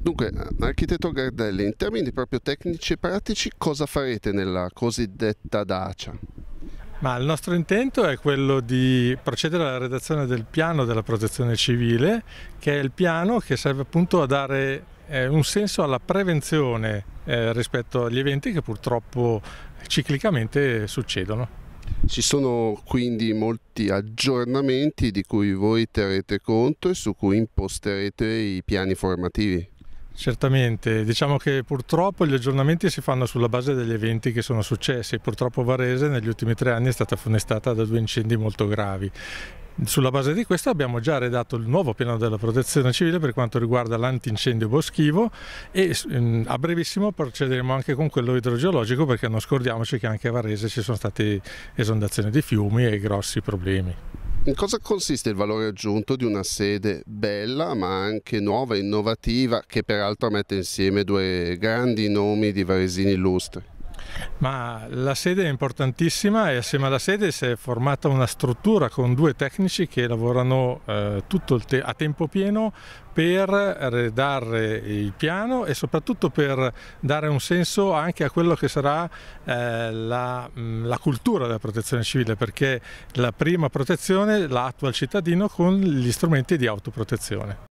Dunque, architetto Gardelli, in termini proprio tecnici e pratici, cosa farete nella cosiddetta dacia? Ma il nostro intento è quello di procedere alla redazione del piano della protezione civile, che è il piano che serve appunto a dare eh, un senso alla prevenzione eh, rispetto agli eventi che purtroppo ciclicamente succedono. Ci sono quindi molti aggiornamenti di cui voi terrete conto e su cui imposterete i piani formativi. Certamente, diciamo che purtroppo gli aggiornamenti si fanno sulla base degli eventi che sono successi. Purtroppo Varese negli ultimi tre anni è stata funestata da due incendi molto gravi. Sulla base di questo abbiamo già redatto il nuovo piano della protezione civile per quanto riguarda l'antincendio boschivo e ehm, a brevissimo procederemo anche con quello idrogeologico perché non scordiamoci che anche a Varese ci sono state esondazioni di fiumi e grossi problemi. In cosa consiste il valore aggiunto di una sede bella ma anche nuova e innovativa che peraltro mette insieme due grandi nomi di varesini illustri? Ma la sede è importantissima e assieme alla sede si è formata una struttura con due tecnici che lavorano eh, te a tempo pieno per redare il piano e soprattutto per dare un senso anche a quello che sarà eh, la, mm, la, cultura della protezione civile perché la prima protezione la attua il cittadino con gli strumenti di autoprotezione.